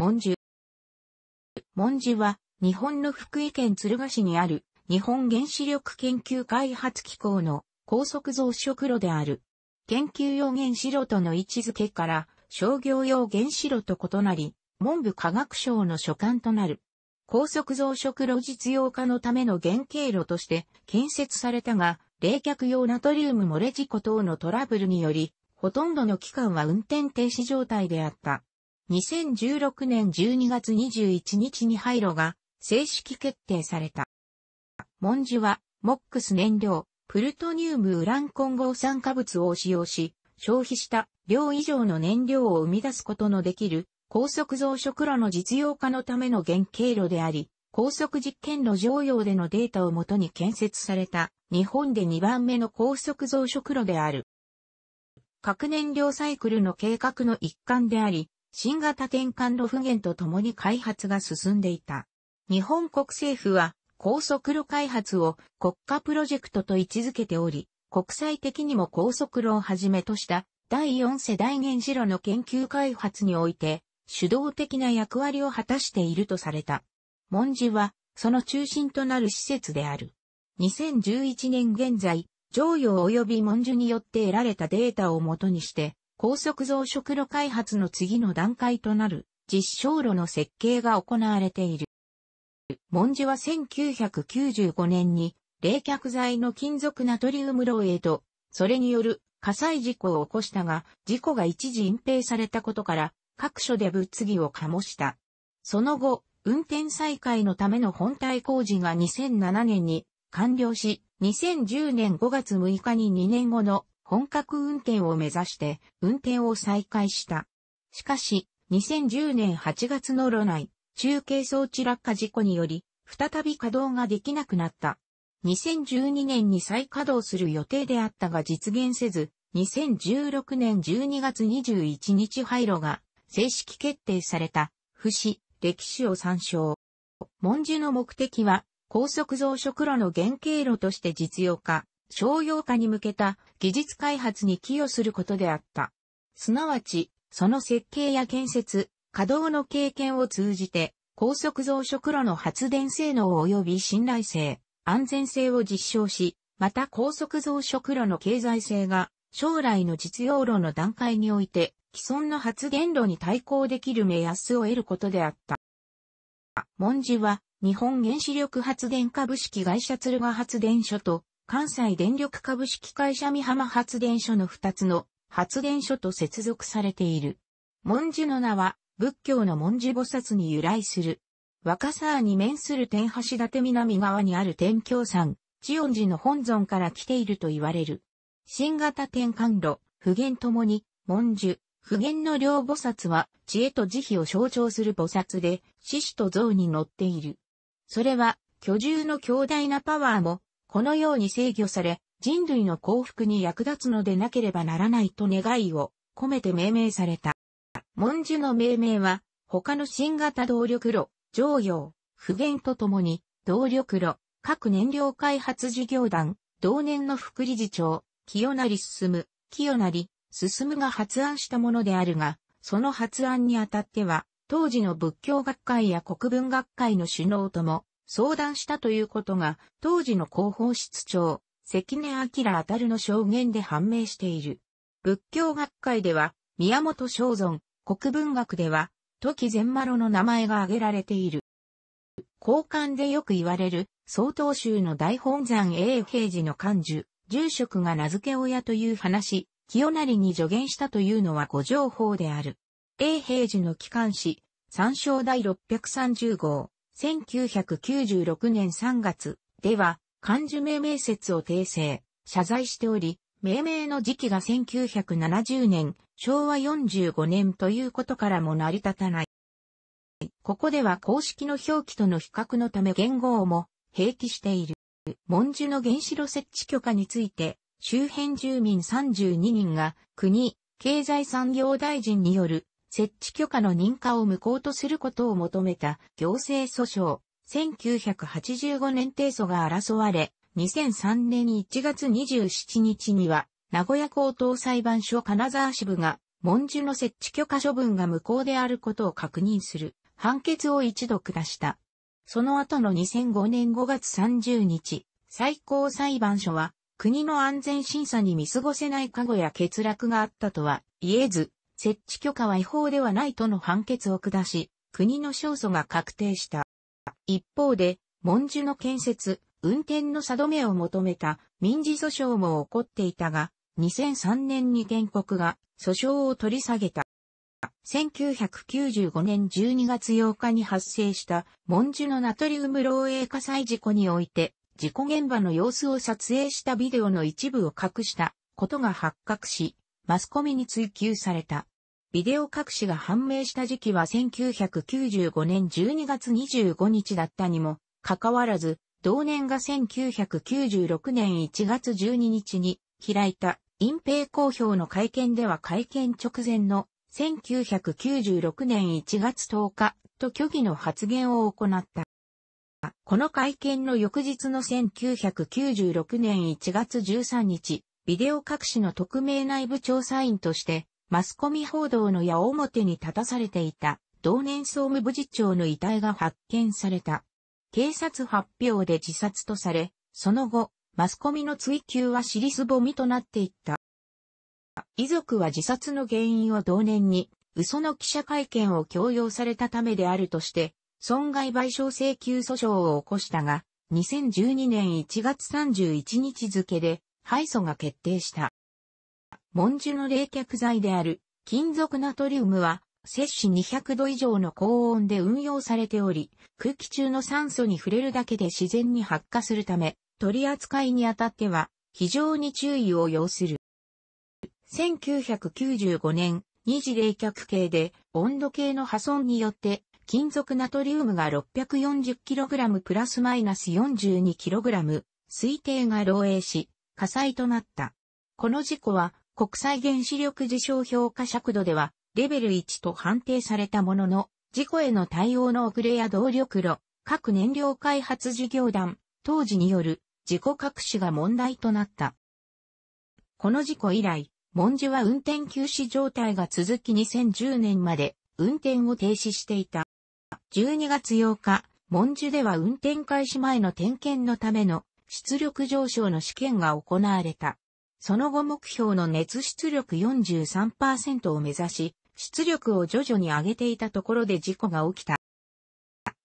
文殊。文殊は、日本の福井県敦賀市にある、日本原子力研究開発機構の高速増殖炉である。研究用原子炉との位置づけから、商業用原子炉と異なり、文部科学省の所管となる。高速増殖炉実用化のための原型炉として建設されたが、冷却用ナトリウム漏れ事故等のトラブルにより、ほとんどの期間は運転停止状態であった。2016年12月21日に廃炉が正式決定された。文字は、モックス燃料、プルトニウムウラン混合酸化物を使用し、消費した量以上の燃料を生み出すことのできる高速増殖炉の実用化のための原型炉であり、高速実験炉常用でのデータをもとに建設された日本で2番目の高速増殖炉である。核燃料サイクルの計画の一環であり、新型転換炉不言とともに開発が進んでいた。日本国政府は高速炉開発を国家プロジェクトと位置づけており、国際的にも高速炉をはじめとした第四世代原子炉の研究開発において主導的な役割を果たしているとされた。文字はその中心となる施設である。2011年現在、常用及び文字によって得られたデータをもとにして、高速増殖炉開発の次の段階となる実証炉の設計が行われている。文字は1995年に冷却剤の金属ナトリウム漏へと、それによる火災事故を起こしたが、事故が一時隠蔽されたことから、各所で物議を醸した。その後、運転再開のための本体工事が2007年に完了し、2010年5月6日に2年後の本格運転を目指して運転を再開した。しかし、2010年8月の路内、中継装置落下事故により、再び稼働ができなくなった。2012年に再稼働する予定であったが実現せず、2016年12月21日廃炉が正式決定された、不死、歴史を参照。文殊の目的は、高速増殖炉の原型炉として実用化、商用化に向けた技術開発に寄与することであった。すなわち、その設計や建設、稼働の経験を通じて、高速増殖炉の発電性能及び信頼性、安全性を実証し、また高速増殖炉の経済性が将来の実用炉の段階において既存の発電炉に対抗できる目安を得ることであった。文字は日本原子力発電株式会社鶴ヶ発電所と関西電力株式会社美浜発電所の2つの発電所と接続されている。文殊の名は仏教の文字菩薩に由来する。若沢に面する天橋立南側にある天京山、千音寺の本尊から来ていると言われる。新型天観路、普賢ともに、文殊、普賢の両菩薩は知恵と慈悲を象徴する菩薩で、獅子と象に乗っている。それは、居住の強大なパワーもこのように制御され、人類の幸福に役立つのでなければならないと願いを込めて命名された。文殊の命名は、他の新型動力炉、常用、不言とともに、動力炉、各燃料開発事業団、同年の副理事長、清成進、清成、進が発案したものであるが、その発案にあたっては、当時の仏教学会や国文学会の首脳とも、相談したということが、当時の広報室長、関根明あたるの証言で判明している。仏教学会では、宮本正尊、国文学では、時善丸の名前が挙げられている。交換でよく言われる、曹洞宗の大本山永平寺の漢寿、住職が名付け親という話、清成に助言したというのはご情報である。永平寺の機関誌、参照第630号、1996年3月では、漢字命名説を訂正、謝罪しており、命名の時期が1970年、昭和45年ということからも成り立たない。ここでは公式の表記との比較のため言語をも併記している。文殊の原子炉設置許可について、周辺住民32人が国、経済産業大臣による設置許可の認可を無効とすることを求めた行政訴訟、1985年提訴が争われ、2003年1月27日には、名古屋高等裁判所金沢支部が、文書の設置許可処分が無効であることを確認する判決を一度下した。その後の2005年5月30日、最高裁判所は、国の安全審査に見過ごせない過誤や欠落があったとは言えず、設置許可は違法ではないとの判決を下し、国の勝訴が確定した。一方で、文殊の建設、運転の定めを求めた民事訴訟も起こっていたが、2003年に原告が訴訟を取り下げた。1995年12月8日に発生した文殊のナトリウム漏洩火災事故において、事故現場の様子を撮影したビデオの一部を隠したことが発覚し、マスコミに追及された。ビデオ隠しが判明した時期は1995年12月25日だったにも、かかわらず、同年が1996年1月12日に開いた隠蔽公表の会見では会見直前の1996年1月10日と虚偽の発言を行った。この会見の翌日の1996年1月13日、ビデオ隠しの匿名内部調査員としてマスコミ報道の矢面に立たされていた、同年総務部次長の遺体が発見された。警察発表で自殺とされ、その後、マスコミの追及は尻すぼみとなっていった。遺族は自殺の原因を同年に、嘘の記者会見を強要されたためであるとして、損害賠償請求訴訟を起こしたが、2012年1月31日付で、敗訴が決定した。文殊の冷却剤である金属ナトリウムは摂氏200度以上の高温で運用されており、空気中の酸素に触れるだけで自然に発火するため、取り扱いにあたっては非常に注意を要する。1995年、二次冷却計で温度計の破損によって金属ナトリウムが 640kg プラスマイナス 42kg 推定が漏洩し火災となった。この事故は国際原子力事象評価尺度では、レベル1と判定されたものの、事故への対応の遅れや動力炉、各燃料開発事業団、当時による事故隠しが問題となった。この事故以来、文字は運転休止状態が続き2010年まで運転を停止していた。12月8日、文字では運転開始前の点検のための出力上昇の試験が行われた。その後目標の熱出力43%を目指し、出力を徐々に上げていたところで事故が起きた。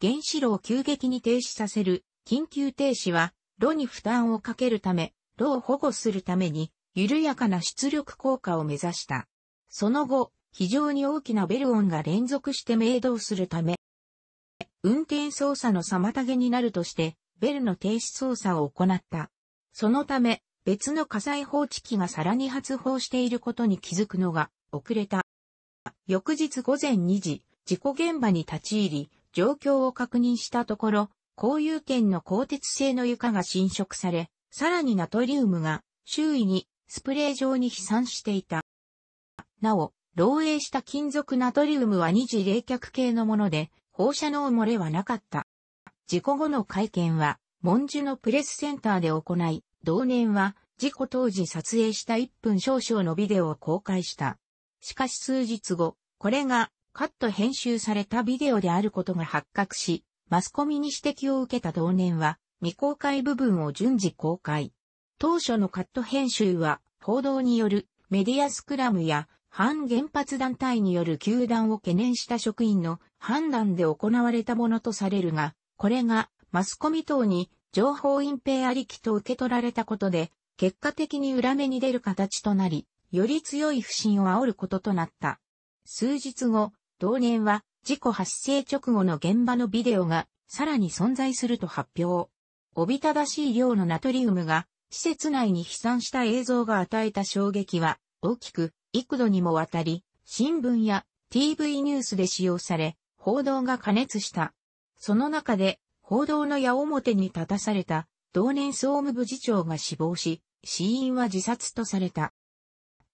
原子炉を急激に停止させる緊急停止は、炉に負担をかけるため、炉を保護するために、緩やかな出力効果を目指した。その後、非常に大きなベル音が連続して鳴動するため、運転操作の妨げになるとして、ベルの停止操作を行った。そのため、別の火災報知機がさらに発砲していることに気づくのが遅れた。翌日午前2時、事故現場に立ち入り、状況を確認したところ、交有圏の鋼鉄製の床が侵食され、さらにナトリウムが周囲にスプレー状に飛散していた。なお、漏洩した金属ナトリウムは二次冷却系のもので、放射能漏れはなかった。事故後の会見は、文殊のプレスセンターで行い、同年は、事故当時撮影した1分少々のビデオを公開した。しかし数日後、これがカット編集されたビデオであることが発覚し、マスコミに指摘を受けた同年は、未公開部分を順次公開。当初のカット編集は、報道によるメディアスクラムや反原発団体による球団を懸念した職員の判断で行われたものとされるが、これがマスコミ等に情報隠蔽ありきと受け取られたことで、結果的に裏目に出る形となり、より強い不信を煽ることとなった。数日後、同年は事故発生直後の現場のビデオがさらに存在すると発表。おびただしい量のナトリウムが施設内に飛散した映像が与えた衝撃は大きく幾度にもわたり新聞や TV ニュースで使用され報道が過熱した。その中で報道の矢面に立たされた同年総務部次長が死亡し、死因は自殺とされた。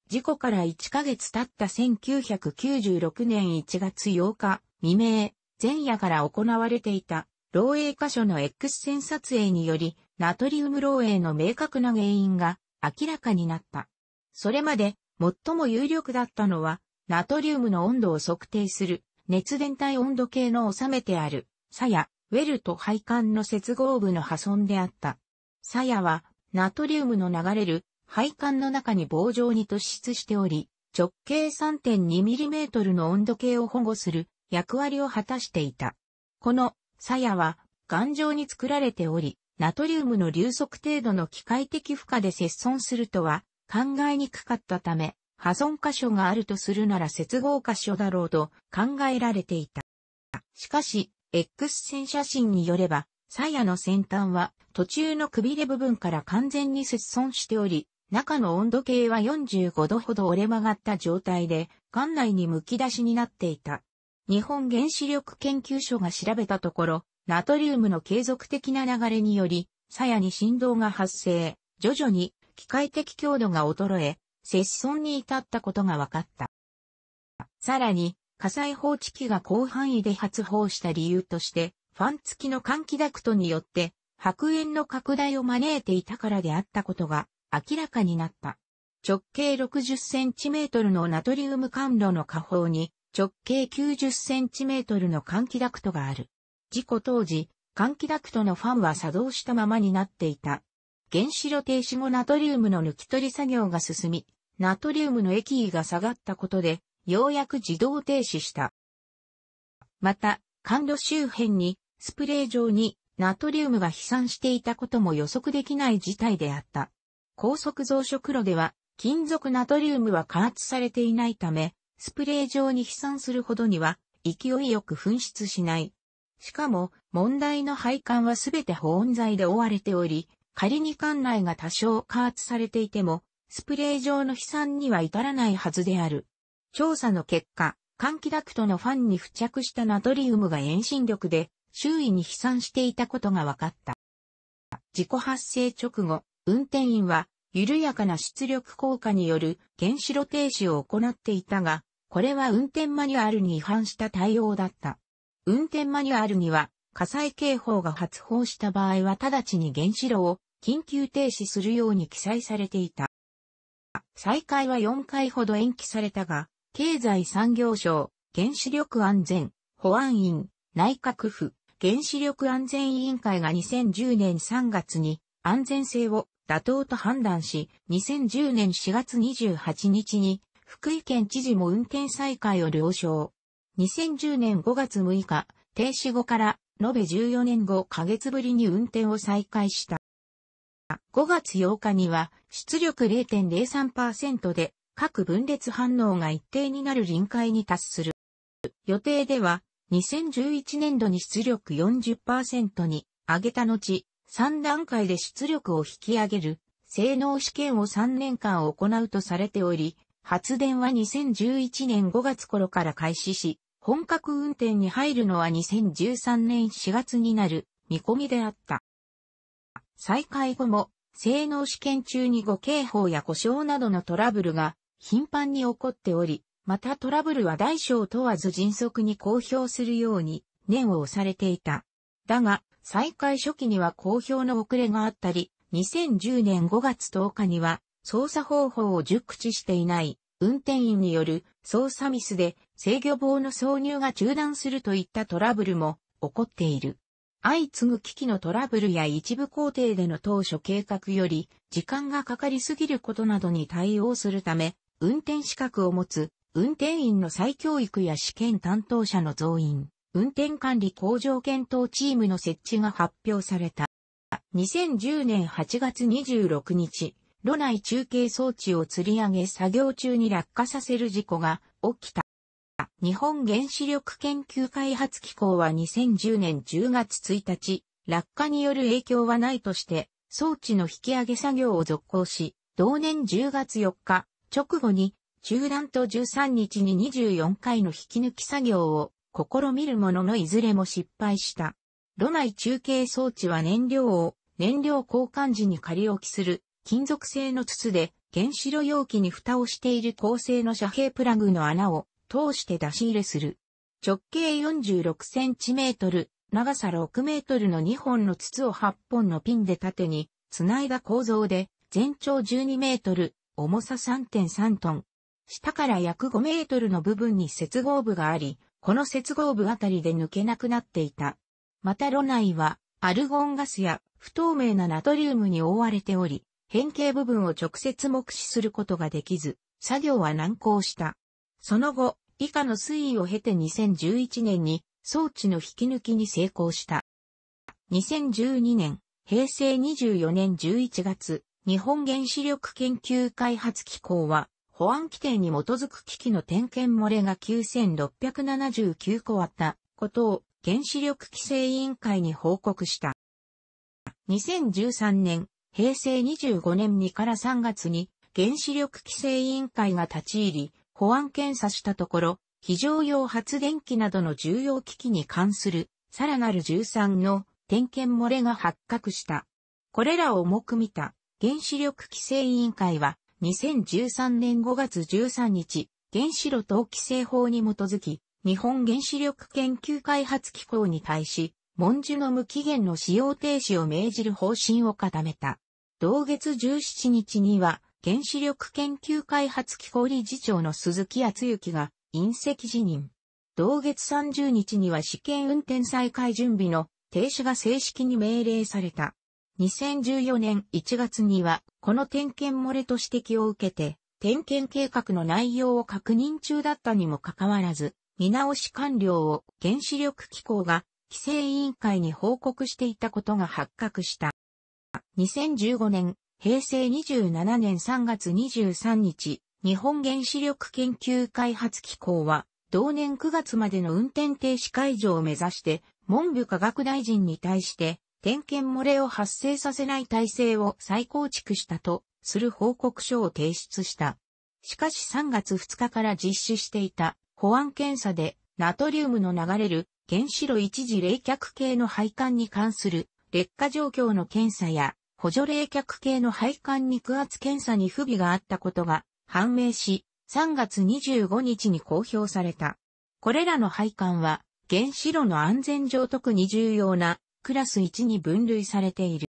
事故から1ヶ月経った1996年1月8日未明、前夜から行われていた漏洩箇所の X 線撮影により、ナトリウム漏洩の明確な原因が明らかになった。それまで最も有力だったのは、ナトリウムの温度を測定する熱伝体温度計の収めてある、さやウェルと配管の接合部の破損であった。鞘は、ナトリウムの流れる配管の中に棒状に突出しており、直径 3.2mm の温度計を保護する役割を果たしていた。この鞘は頑丈に作られており、ナトリウムの流速程度の機械的負荷で接損するとは考えにくかったため、破損箇所があるとするなら接合箇所だろうと考えられていた。しかし、X 線写真によれば、鞘の先端は途中のくびれ部分から完全に切損しており、中の温度計は45度ほど折れ曲がった状態で、館内に剥き出しになっていた。日本原子力研究所が調べたところ、ナトリウムの継続的な流れにより、鞘に振動が発生、徐々に機械的強度が衰え、切損に至ったことが分かった。さらに、火災報知器が広範囲で発砲した理由として、ファン付きの換気ダクトによって、白煙の拡大を招いていたからであったことが明らかになった。直径60センチメートルのナトリウム管路の下方に直径90センチメートルの換気ダクトがある。事故当時、換気ダクトのファンは作動したままになっていた。原子炉停止後ナトリウムの抜き取り作業が進み、ナトリウムの液位が下がったことで、ようやく自動停止した。また、管路周辺にスプレー状にナトリウムが飛散していたことも予測できない事態であった。高速増殖炉では金属ナトリウムは加圧されていないため、スプレー状に飛散するほどには勢いよく噴出しない。しかも、問題の配管はすべて保温材で覆われており、仮に管内が多少加圧されていても、スプレー状の飛散には至らないはずである。調査の結果、換気ダクトのファンに付着したナトリウムが遠心力で周囲に飛散していたことが分かった。事故発生直後、運転員は緩やかな出力効果による原子炉停止を行っていたが、これは運転マニュアルに違反した対応だった。運転マニュアルには火災警報が発報した場合は直ちに原子炉を緊急停止するように記載されていた。再開は4回ほど延期されたが、経済産業省、原子力安全、保安院、内閣府、原子力安全委員会が2010年3月に安全性を妥当と判断し、2010年4月28日に福井県知事も運転再開を了承。2010年5月6日、停止後から延べ14年5ヶ月ぶりに運転を再開した。5月8日には出力0.03%で各分裂反応が一定になる臨界に達する。予定では、2011年度に出力40%に上げた後、3段階で出力を引き上げる、性能試験を3年間行うとされており、発電は2011年5月頃から開始し、本格運転に入るのは2013年4月になる見込みであった。再開後も、性能試験中に誤警報や故障などのトラブルが頻繁に起こっており、またトラブルは大小問わず迅速に公表するように念を押されていた。だが、再開初期には公表の遅れがあったり、2010年5月10日には操作方法を熟知していない運転員による操作ミスで制御棒の挿入が中断するといったトラブルも起こっている。相次ぐ機器のトラブルや一部工程での当初計画より時間がかかりすぎることなどに対応するため、運転資格を持つ、運転員の再教育や試験担当者の増員、運転管理向上検討チームの設置が発表された。2010年8月26日、炉内中継装置を吊り上げ作業中に落下させる事故が起きた。日本原子力研究開発機構は2010年10月1日、落下による影響はないとして、装置の引き上げ作業を続行し、同年10月4日、直後に、中断と13日に24回の引き抜き作業を試みるもののいずれも失敗した。炉内中継装置は燃料を燃料交換時に仮置きする金属製の筒で原子炉容器に蓋をしている構成の遮蔽プラグの穴を通して出し入れする。直径46センチメートル、長さ6メートルの2本の筒を8本のピンで縦に繋いだ構造で全長12メートル、重さ3.3トン。下から約5メートルの部分に接合部があり、この接合部あたりで抜けなくなっていた。また炉内は、アルゴンガスや不透明なナトリウムに覆われており、変形部分を直接目視することができず、作業は難航した。その後、以下の推移を経て2011年に装置の引き抜きに成功した。2012年、平成24年11月、日本原子力研究開発機構は、保安規定に基づく機器の点検漏れが9679個あったことを原子力規制委員会に報告した。2013年、平成25年2から3月に原子力規制委員会が立ち入り、保安検査したところ、非常用発電機などの重要機器に関する、さらなる13の点検漏れが発覚した。これらを重く見た原子力規制委員会は2013年5月13日、原子炉等規制法に基づき、日本原子力研究開発機構に対し、文殊の無期限の使用停止を命じる方針を固めた。同月17日には、原子力研究開発機構理事長の鈴木厚之が、隕石辞任。同月30日には試験運転再開準備の停止が正式に命令された。2014年1月には、この点検漏れと指摘を受けて、点検計画の内容を確認中だったにもかかわらず、見直し完了を原子力機構が規制委員会に報告していたことが発覚した。2015年、平成27年3月23日、日本原子力研究開発機構は、同年9月までの運転停止解除を目指して、文部科学大臣に対して、点検漏れを発生させない体制を再構築したとする報告書を提出した。しかし3月2日から実施していた保安検査でナトリウムの流れる原子炉一時冷却系の配管に関する劣化状況の検査や補助冷却系の配管肉圧検査に不備があったことが判明し、3月25日に公表された。これらの配管は原子炉の安全上特に重要なクラス1に分類されている。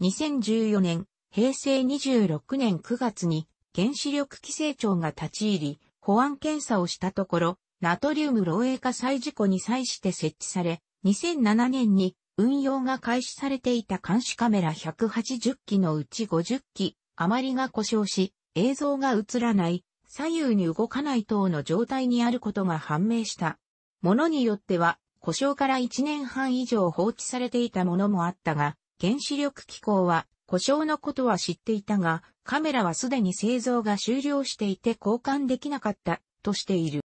2014年、平成26年9月に原子力規制庁が立ち入り、保安検査をしたところ、ナトリウム漏洩火災事故に際して設置され、2007年に運用が開始されていた監視カメラ180機のうち50機余りが故障し、映像が映らない、左右に動かない等の状態にあることが判明した。ものによっては、故障から1年半以上放置されていたものもあったが、原子力機構は故障のことは知っていたが、カメラはすでに製造が終了していて交換できなかったとしている。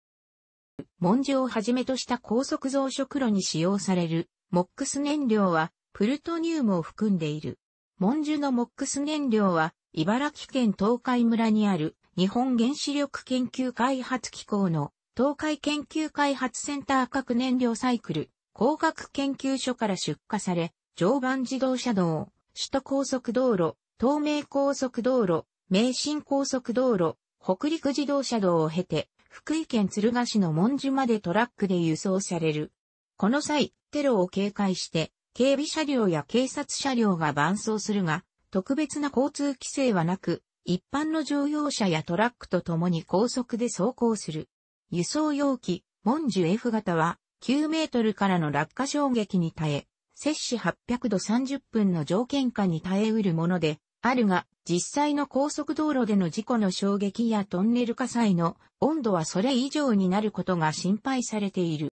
文ンをはじめとした高速増殖炉に使用されるモックス燃料はプルトニウムを含んでいる。文ンのモックス燃料は茨城県東海村にある日本原子力研究開発機構の東海研究開発センター核燃料サイクル工学研究所から出荷され、常磐自動車道、首都高速道路、東名高速道路、名神高速道路、北陸自動車道を経て、福井県敦賀市の門殊までトラックで輸送される。この際、テロを警戒して、警備車両や警察車両が伴走するが、特別な交通規制はなく、一般の乗用車やトラックと共に高速で走行する。輸送容器、モンジュ F 型は、9メートルからの落下衝撃に耐え、摂氏800度30分の条件下に耐えうるもので、あるが、実際の高速道路での事故の衝撃やトンネル火災の温度はそれ以上になることが心配されている。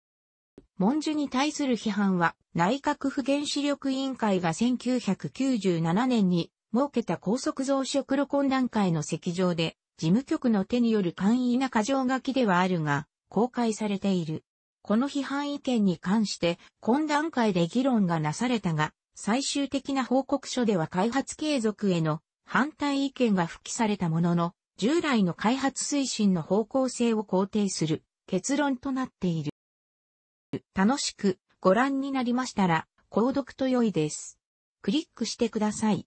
文ュに対する批判は、内閣府原子力委員会が1997年に設けた高速増殖炉懇談会の席上で事務局の手による簡易な過剰書きではあるが、公開されている。この批判意見に関して、今段階で議論がなされたが、最終的な報告書では開発継続への反対意見が復帰されたものの、従来の開発推進の方向性を肯定する結論となっている。楽しくご覧になりましたら、購読と良いです。クリックしてください。